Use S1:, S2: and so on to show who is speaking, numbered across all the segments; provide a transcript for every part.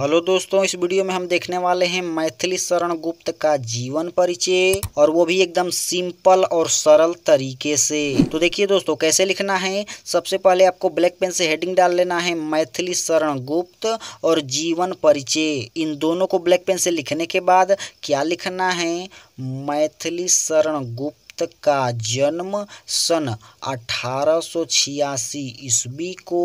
S1: hello दोस्तों इस video में हम देखने वाले हैं मैथिली शरण गुप्त का जीवन परिचय और वो भी एकदम सिंपल और सरल तरीके से तो देखिए दोस्तों कैसे लिखना है सबसे पहले आपको ब्लैक पेन से हेडिंग डाल लेना है मैथिली शरण गुप्त और जीवन परिचय इन दोनों को ब्लैक पेन से लिखने के बाद क्या लिखना है मैथिली शरण गुप्त दत्त का जन्म सन 1886 ईस्वी को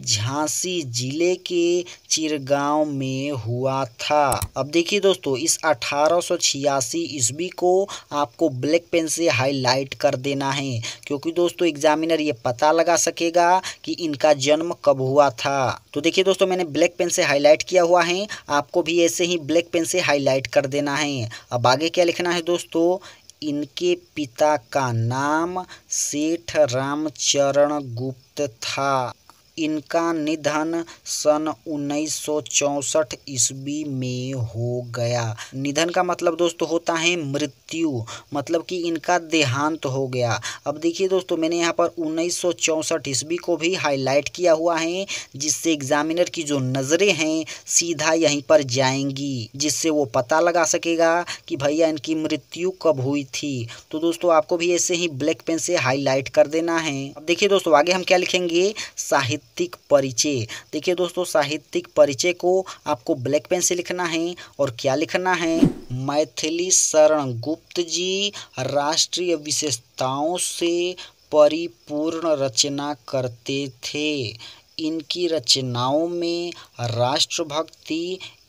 S1: झांसी जिले के चिरगांव में हुआ था अब देखिए दोस्तों इस 1886 ईस्वी को आपको ब्लैक पेन से हाईलाइट कर देना है क्योंकि दोस्तों एग्जामिनर ये पता लगा सकेगा कि इनका जन्म कब हुआ था तो देखिए दोस्तों मैंने ब्लैक पेन से हाईलाइट किया हुआ है आपको भी ऐसे ही ब्लैक पेन से हाईलाइट कर देना है अब आगे क्या लिखना है दोस्तों इनके पिता का नाम सेठ रामचरण गुप्त था इनका निधन सन उन्नीस ईस्वी में हो गया निधन का मतलब दोस्तों होता है मृत्यु मतलब कि इनका देहांत हो गया अब देखिए दोस्तों मैंने यहाँ पर उन्नीस ईस्वी को भी हाईलाइट किया हुआ है जिससे एग्जामिनर की जो नज़रें हैं सीधा यहीं पर जाएंगी जिससे वो पता लगा सकेगा कि भैया इनकी मृत्यु कब हुई थी तो दोस्तों आपको भी ऐसे ही ब्लैक पेन से हाईलाइट कर देना है अब देखिए दोस्तों आगे हम क्या लिखेंगे साहित्य साहित्यिक परिचय देखिए दोस्तों साहित्यिक परिचय को आपको ब्लैक पेन से लिखना है और क्या लिखना है मैथिली शरण गुप्त जी राष्ट्रीय विशेषताओं से परिपूर्ण रचना करते थे इनकी रचनाओं में राष्ट्रभक्ति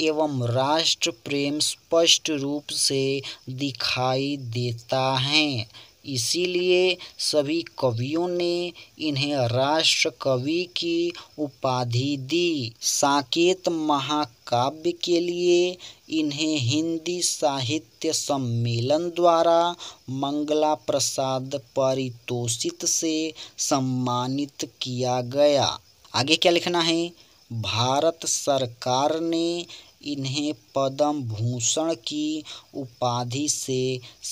S1: एवं राष्ट्र प्रेम स्पष्ट रूप से दिखाई देता है इसीलिए सभी कवियों ने इन्हें राष्ट्र कवि की उपाधि दी साकेत महाकाव्य के लिए इन्हें हिंदी साहित्य सम्मेलन द्वारा मंगला प्रसाद परितोषित से सम्मानित किया गया आगे क्या लिखना है भारत सरकार ने इन्हें पद्म भूषण की उपाधि से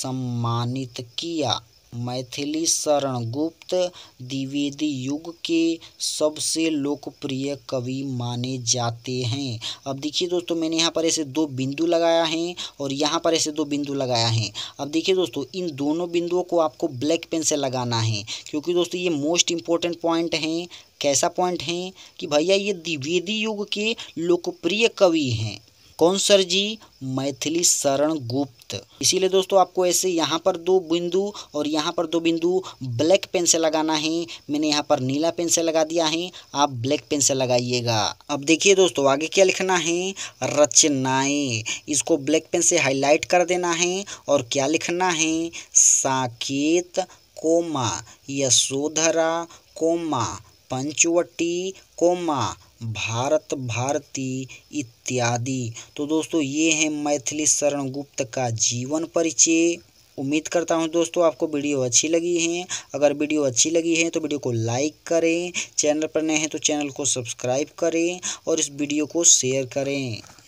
S1: सम्मानित किया मैथिली शरण गुप्त द्विवेदी युग के सबसे लोकप्रिय कवि माने जाते हैं अब देखिए दोस्तों मैंने यहाँ पर ऐसे दो बिंदु लगाया है और यहाँ पर ऐसे दो बिंदु लगाया है अब देखिए दोस्तों इन दोनों बिंदुओं को आपको ब्लैक पेन से लगाना है क्योंकि दोस्तों ये मोस्ट इम्पॉर्टेंट पॉइंट हैं कैसा पॉइंट है कि भैया ये द्विवेदी युग के लोकप्रिय कवि हैं कौन सर जी मैथिली शरण गुप्त इसीलिए दोस्तों आपको ऐसे यहाँ पर दो बिंदु और यहाँ पर दो बिंदु ब्लैक पेन से लगाना है मैंने यहाँ पर नीला पेन से लगा दिया है आप ब्लैक पेन से लगाइएगा अब देखिए दोस्तों आगे क्या लिखना है रचनाएं इसको ब्लैक पेन से हाईलाइट कर देना है और क्या लिखना है Saket comma Yashodhara comma Panchavati comma Bharat Bharati इत्यादि तो दोस्तों ये हैं मैथिली शरण गुप्त का जीवन परिचय उम्मीद करता हूँ दोस्तों आपको वीडियो अच्छी लगी है अगर वीडियो अच्छी लगी है तो वीडियो को लाइक करें चैनल पर नए हैं तो चैनल को सब्सक्राइब करें और इस वीडियो को शेयर करें